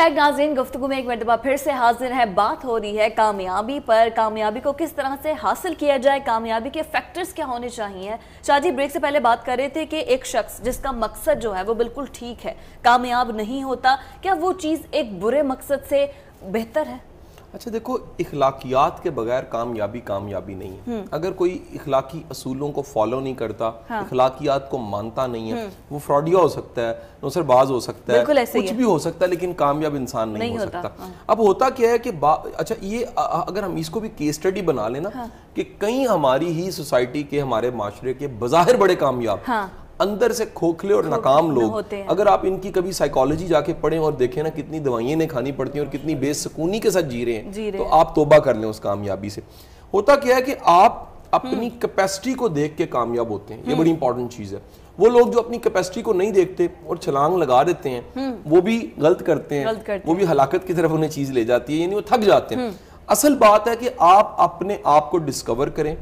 Back नाजीन गुफ्तु में एक मरतबा फिर से हाजिर है बात हो रही है कामयाबी पर कामयाबी को किस तरह से हासिल किया जाए कामयाबी के फैक्टर्स क्या होने चाहिए शाहजी ब्रेक से पहले बात कर रहे थे कि एक शख्स जिसका मकसद जो है वो बिल्कुल ठीक है कामयाब नहीं होता क्या वो चीज़ एक बुरे मकसद से बेहतर है अच्छा देखो इखलाकियात के बगैर कामयाबी कामयाबी नहीं है हम्म। अगर कोई इखलाकी असूलों को फॉलो नहीं करता हाँ। इखलाकियात को मानता नहीं है हम्म। वो फ्रॉडिया हो सकता है नौसरबाज हो सकता है कुछ भी हो सकता है लेकिन कामयाब इंसान नहीं, नहीं हो होता, सकता हाँ। अब होता क्या है कि अच्छा ये अगर हम इसको भी केस स्टडी बना लेना हाँ। कि कई हमारी ही सोसाइटी के हमारे माशरे के बाहर बड़े कामयाब हाँ। अंदर से खोखले और नाकाम लोग अगर आप इनकी कभी साइकोलॉजी जाके पढ़ें और देखें ना कितनी दवाइयां ने खानी पड़ती हैं और कितनी बेसकूनी के साथ जी रहे हैं तो आप तोबा कर लें उस कामयाबी से होता क्या है कि आप अपनी कैपेसिटी हम्म। को देख के कामयाब होते हैं ये बड़ी इंपॉर्टेंट हम्म। चीज़ है वो लोग जो अपनी कैपेसिटी को नहीं देखते और छलांग लगा देते हैं हम्म। वो भी गलत करते हैं गलत करते वो भी हलाकत की तरफ उन्हें चीज़ ले जाती है यानी वो थक जाते हैं असल बात है कि आप अपने आप को डिस्कवर करें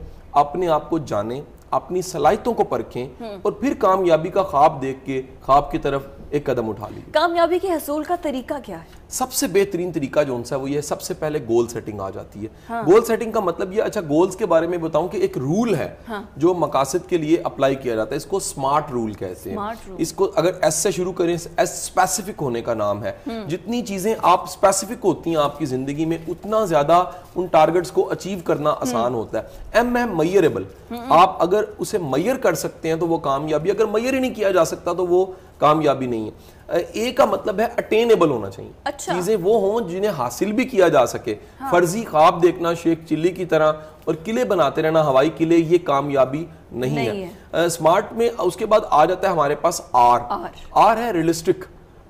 अपने आप को जानें अपनी सलाहितों को परखें हम्म। और फिर कामयाबी का ख्वाब देख के ख्वाब की तरफ एक कदम उठा लीजिए कामयाबी के हसूल का तरीका क्या है सबसे बेहतरीन तरीका जो है वो ये सबसे पहले गोल सेटिंग आ जाती है हाँ। गोल सेटिंग का मतलब ये अच्छा गोल्स के बारे में बताऊं कि एक रूल है हाँ। जो मकासद के लिए अप्लाई किया जाता है इसको स्मार्ट रूल कहते हैं इसको अगर एस से शुरू करें एस स्पेसिफिक होने का नाम है हम्म। जितनी चीजें आप स्पेसिफिक होती हैं आपकी जिंदगी में उतना ज्यादा उन टारगेट्स को अचीव करना हम्म। आसान होता है एम है मैयरेबल हम्म। आप अगर उसे मैयर कर सकते हैं तो वो कामयाबी अगर मैयर ही नहीं किया जा सकता तो वो कामयाबी नहीं है ए का मतलब है अटेनेबल होना चाहिए अच्छा। चीजें वो हों जिन्हें हासिल भी किया जा सके हाँ। फर्जी ख्वाब देखना शेख चिल्ली की तरह और किले बनाते रहना हवाई किले ये कामयाबी नहीं, नहीं है, है। आ, स्मार्ट में उसके बाद आ जाता है हमारे पास आर आर, आर है रियलिस्टिक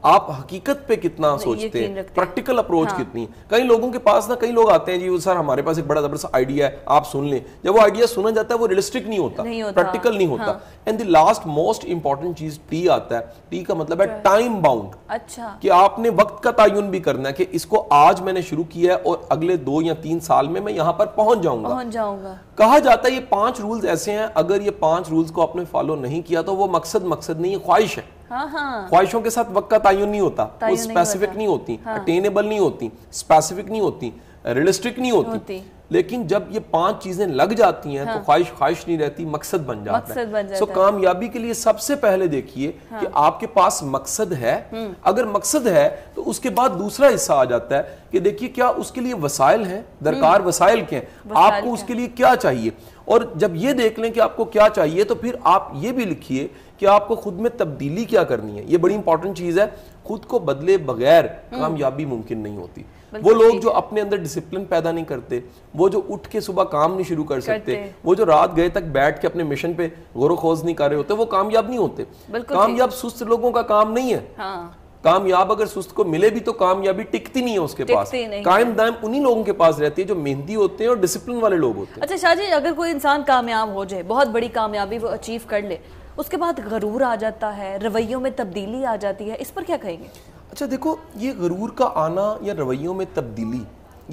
आप हकीकत पे कितना सोचते हैं प्रैक्टिकल अप्रोच हाँ। कितनी कई लोगों के पास ना कई लोग आते हैं जी वो सर हमारे पास एक बड़ा जबरदस्त आइडिया है आप सुन लें जब वो आइडिया सुना जाता है वो रियलिस्टिक नहीं होता प्रैक्टिकल नहीं होता and the last most important चीज टी आता है टी का मतलब है टाइम बाउंड अच्छा कि आपने वक्त का तयन भी करना है कि इसको आज मैंने शुरू किया है और अगले दो या तीन साल में मैं यहाँ पर पहुंच जाऊंगा पहुंच जाऊंगा कहा जाता है ये पांच रूल्स ऐसे हैं अगर ये पांच रूल्स को आपने फॉलो नहीं किया तो वो मकसद मकसद नहीं है ख्वाहिश है हाँ, हाँ। ख्वाहिशों के साथ वक्त का तयन नहीं होता वो स्पेसिफिक नहीं होती अटेनेबल हाँ। नहीं होती स्पेसिफिक नहीं होती रियलिस्टिक नहीं होती लेकिन जब ये पांच चीजें लग जाती हैं तो हाँ। तो ख्वाहिश ख्वाहिश नहीं रहती मकसद बन जाता मकसद है बन जाता सो so, कामयाबी के लिए सबसे पहले देखिए हाँ। कि आपके पास मकसद है हम्म। अगर मकसद है तो उसके बाद दूसरा हिस्सा आ जाता है कि देखिए क्या उसके लिए वसायल हैं दरकार हम्म। वसायल के हैं आपको उसके लिए क्या चाहिए और जब ये देख लें कि आपको क्या चाहिए तो फिर आप ये भी लिखिए कि आपको खुद में तब्दीली क्या करनी है ये बड़ी इंपॉर्टेंट चीज़ है खुद को बदले बगैर हम्म। कामयाबी मुमकिन नहीं होती वो लोग जो अपने अंदर डिसिप्लिन पैदा नहीं करते वो जो उठ के सुबह काम नहीं शुरू कर सकते वो जो रात गए तक बैठ के अपने मिशन पे गौर खोज नहीं कर रहे होते वो कामयाब नहीं होते कामयाब सुस्त लोगों का काम नहीं है हाँ। कामयाब अगर सुस्त को मिले भी तो कामयाबी टिकती नहीं है उसके पास कायम दायम उन्हीं लोगों के पास रहती है जो मेहंदी होते हैं और डिसिप्लिन वाले लोग होते हैं अच्छा शाहजी अगर कोई इंसान कामयाब हो जाए बहुत बड़ी कामयाबी वो अचीव कर ले उसके बाद गरूर आ जाता है रवैयों में तब्दीली आ जाती है इस पर क्या कहेंगे अच्छा देखो ये गरूर का आना या रवैयों में तब्दीली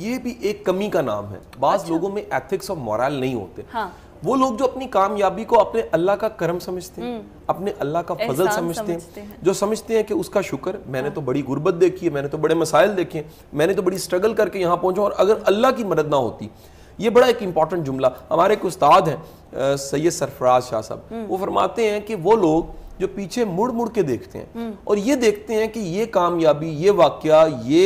ये भी एक कमी का नाम है बाज अच्छा। लोगों में एथिक्स और मॉरल नहीं होते हाँ। वो लोग जो अपनी कामयाबी को अपने अल्लाह का करम समझते हैं हम्म। अपने अल्लाह का फजल समझते हैं जो समझते हैं कि उसका शुक्र मैंने तो हाँ। बड़ी गुर्बत देखी है मैंने तो बड़े मसाइल देखे मैंने तो बड़ी स्ट्रगल करके यहाँ पहुंचा और अगर अल्लाह की मदद ना होती ये बड़ा एक इंपॉर्टेंट जुमला हमारे एक उस्ताद हैं सैयद सरफराज शाह साहब हम्म। वो फरमाते हैं कि वो लोग जो पीछे मुड़ मुड़ के देखते हैं हम्म। और ये देखते हैं कि ये कामयाबी ये वाक़ ये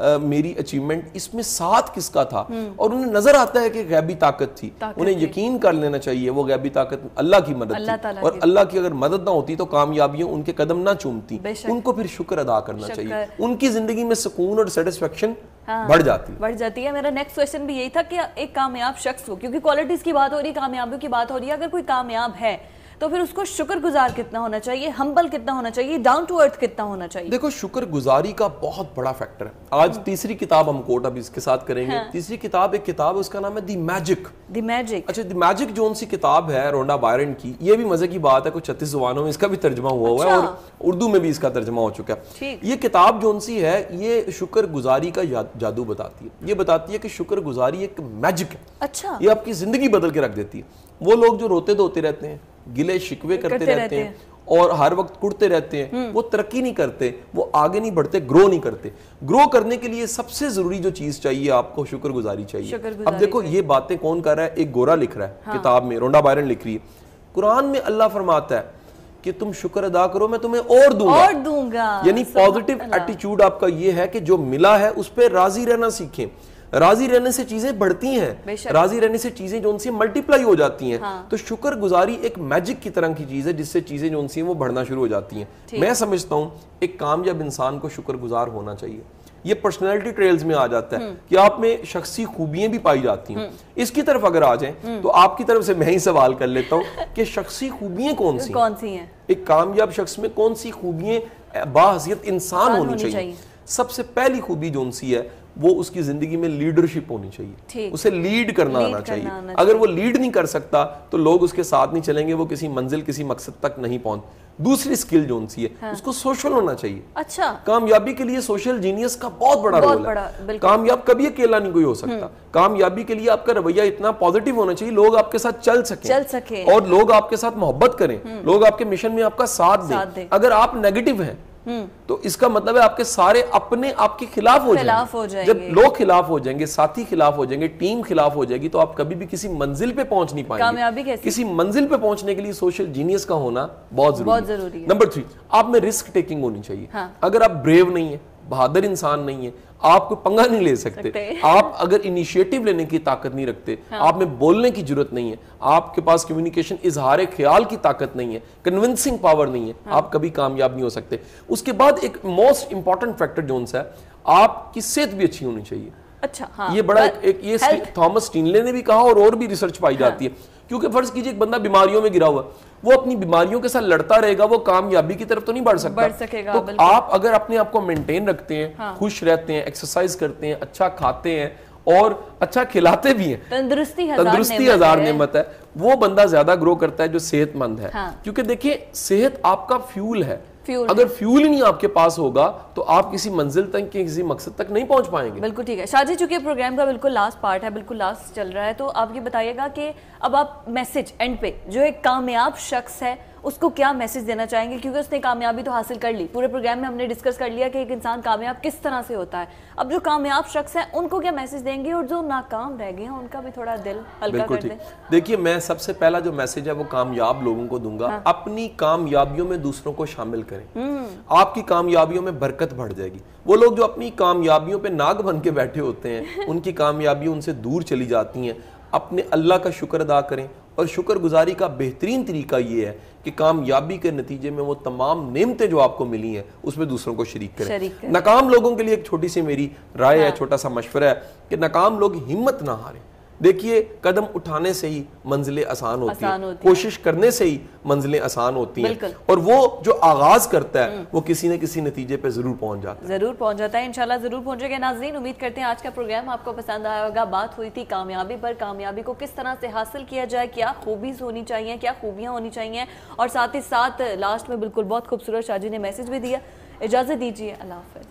मेरी अचीवमेंट इसमें साथ किसका था हम्म। और उन्हें नजर आता है कि गैबी ताकत थी ताकत उन्हें यकीन कर लेना चाहिए वो गैबी ताकत अल्लाह की मदद अल्ला थी और अल्लाह की अगर मदद ना होती तो कामयाबियां उनके कदम ना चूमती उनको फिर शुक्र अदा करना चाहिए उनकी जिंदगी में सुकून और सेटिस्फेक्शन हाँ, बढ़ जाती है बढ़ जाती है मेरा नेक्स्ट क्वेश्चन भी यही था कि एक कामयाब शख्स हो क्योंकि क्वालिटीज की बात हो रही है कामयाबियों की बात हो रही है अगर कोई कामयाब है तो फिर उसको शुक्रगुजार कितना होना चाहिए हम्बल कितना होना चाहिए डाउन टू अर्थ कितना होना चाहिए देखो शुक्रगुजारी का बहुत बड़ा फैक्टर है आज हम्म। तीसरी किताब हम कोट अब इसके साथ करेंगे हाँ। तीसरी किताब एक किताब है उसका नाम है दी मैजिक दी मैजिक अच्छा दी मैजिक जोन सी किताब है रोंडा बायरन की ये भी मजे की बात है कुछ छत्तीस जुबानों में इसका भी तर्जमा हुआ हुआ है और अच्छा। उर्दू में भी इसका तर्जमा हो चुका है ये किताब जोन सी है ये शुक्रगुजारी का जादू बताती है ये बताती है कि शुक्रगुजारी एक मैजिक है अच्छा ये आपकी जिंदगी बदल के रख देती है वो लोग जो रोते धोते रहते हैं गिले शिकवे करते, करते रहते, रहते हैं और हर वक्त कुड़ते रहते हैं हम्म। वो तरक्की नहीं करते वो आगे नहीं बढ़ते ग्रो नहीं करते ग्रो करने के लिए सबसे जरूरी जो चीज चाहिए आपको शुक्रगुजारी चाहिए अब देखो ये बातें कौन कर रहा है एक गोरा लिख रहा है हाँ। किताब में रोंडा बायरन लिख रही है कुरान में अल्लाह फरमाता है कि तुम शुक्र अदा करो मैं तुम्हें और दूंगा और दूंगा यानी पॉजिटिव एटीट्यूड आपका ये है कि जो मिला है उस पर राजी रहना सीखें राजी रहने से चीजें बढ़ती हैं राजी रहने से चीजें जो उनसे मल्टीप्लाई हो जाती हैं हाँ। तो गुजारी एक मैजिक की तरह की चीज है जिससे चीजें जो उनसी वो बढ़ना शुरू हो जाती हैं मैं समझता हूँ एक कामयाब इंसान को शुक्रगुजार होना चाहिए ये पर्सनैलिटी ट्रेल्स में आ जाता है हम्म। कि आप में शख्सी खूबियां भी पाई जाती हैं हम्म। इसकी तरफ अगर आ जाए हम्म। तो आपकी तरफ से मैं ही सवाल कर लेता हूँ कि शख्सी खूबियां कौन सी कौन सी हैं एक कामयाब शख्स में कौन सी खूबियां बाहसियत इंसान होनी चाहिए सबसे पहली खूबी जो सी है वो उसकी जिंदगी में लीडरशिप होनी चाहिए उसे लीड करना लीड आना चाहिए आना अगर वो लीड नहीं कर सकता तो लोग उसके साथ नहीं चलेंगे वो किसी मंजिल किसी मकसद तक नहीं पहुंच दूसरी स्किल जोन सी है हाँ। उसको सोशल होना चाहिए अच्छा कामयाबी के लिए सोशल जीनियस का बहुत बड़ा रोल है कामयाब कभी अकेला नहीं कोई हो सकता हम्म। कामयाबी के लिए आपका रवैया इतना पॉजिटिव होना चाहिए लोग आपके साथ चल सके चल सके और लोग आपके साथ मोहब्बत करें हम्म। लोग आपके मिशन में आपका साथ दें अगर आप नेगेटिव हैं हम्म। तो इसका मतलब है आपके सारे अपने आपके खिलाफ हो खिलाफ हो जाएंगे जब लोग खिलाफ हो जाएंगे साथी खिलाफ हो जाएंगे टीम खिलाफ हो जाएगी तो आप कभी भी किसी मंजिल पे पहुंच नहीं पाएंगे कामयाबी कैसे किसी मंजिल पे पहुंचने के लिए सोशल जीनियस का होना बहुत जरूरी बहुत जरूरी है नंबर थ्री आप में रिस्क टेकिंग होनी चाहिए हाँ। अगर आप ब्रेव नहीं है बहादुर इंसान नहीं है आप कोई पंगा नहीं ले सकते, सकते। आप अगर इनिशिएटिव लेने की ताकत नहीं रखते हाँ। आप में बोलने की जरूरत नहीं है आपके पास कम्युनिकेशन इजहार ख्याल की ताकत नहीं है कन्विंसिंग पावर नहीं है हाँ। आप कभी कामयाब नहीं हो सकते उसके बाद एक मोस्ट इंपॉर्टेंट फैक्टर जो है आपकी सेहत भी अच्छी होनी चाहिए अच्छा हाँ, ये बड़ा एक, ये थॉमस टीनले ने भी कहा और और भी रिसर्च पाई हाँ। जाती है क्योंकि फर्ज कीजिए एक बंदा बीमारियों में गिरा हुआ वो अपनी बीमारियों के साथ लड़ता रहेगा वो कामयाबी की तरफ तो नहीं बढ़ सकता बढ़ सकेगा तो आप अगर अपने आप को मेंटेन रखते हैं हाँ। खुश रहते हैं एक्सरसाइज करते हैं अच्छा खाते हैं और अच्छा खिलाते भी हैं तंदुरुस्ती हजार तंदुरुस्ती हजार नेमत है वो बंदा ज्यादा ग्रो करता है जो सेहतमंद है हाँ। क्योंकि देखिए सेहत आपका फ्यूल है फ्यूल अगर फ्यूल ही नहीं आपके पास होगा तो आप किसी मंजिल तक किसी मकसद तक नहीं पहुंच पाएंगे बिल्कुल ठीक है शाहजी चूंकि प्रोग्राम का बिल्कुल लास्ट पार्ट है बिल्कुल लास्ट चल रहा है तो आप ये बताइएगा कि अब आप मैसेज एंड पे जो एक कामयाब शख्स है उसको क्या मैसेज देना चाहेंगे क्योंकि उसने कामयाबी तो हासिल कर ली पूरे प्रोग्राम में हमने डिस्कस कर लिया कि एक इंसान कामयाब किस तरह से होता है अब जो कामयाब शख्स है उनको क्या मैसेज देंगे और जो नाकाम रह गए हैं उनका भी थोड़ा दिल हल्का कर दें देखिए मैं सबसे पहला जो मैसेज है वो कामयाब लोगों को दूंगा हाँ। अपनी कामयाबियों में दूसरों को शामिल करें हम्म। आपकी कामयाबियों में बरकत बढ़ जाएगी वो लोग जो अपनी कामयाबियों पर नाग बन के बैठे होते हैं उनकी कामयाबियों उनसे दूर चली जाती हैं अपने अल्लाह का शुक्र अदा करें और शुक्रगुजारी का बेहतरीन तरीका ये है कि कामयाबी के नतीजे में वो तमाम नेमतें जो आपको मिली हैं उसमें दूसरों को शरीक करें शरीक नाकाम लोगों के लिए एक छोटी सी मेरी राय हाँ। है छोटा सा मशवरा है कि नाकाम लोग हिम्मत ना हारें देखिए कदम उठाने से ही मंजिलें आसान होती हैं कोशिश है। करने से ही मंजिलें आसान होती हैं और वो जो आगाज करता है हम्म। वो किसी न किसी नतीजे पे जरूर पहुंच जाता है जरूर पहुंच जाता है इंशाल्लाह जरूर पहुंचेगा नाजरीन उम्मीद करते हैं आज का प्रोग्राम आपको पसंद आया होगा बात हुई थी कामयाबी पर कामयाबी को किस तरह से हासिल किया जाए क्या खूबीज होनी चाहिए क्या खूबियाँ होनी चाहिए और साथ ही साथ लास्ट में बिल्कुल बहुत खूबसूरत शाह ने मैसेज भी दिया इजाजत दीजिए अल्लाह हाफिज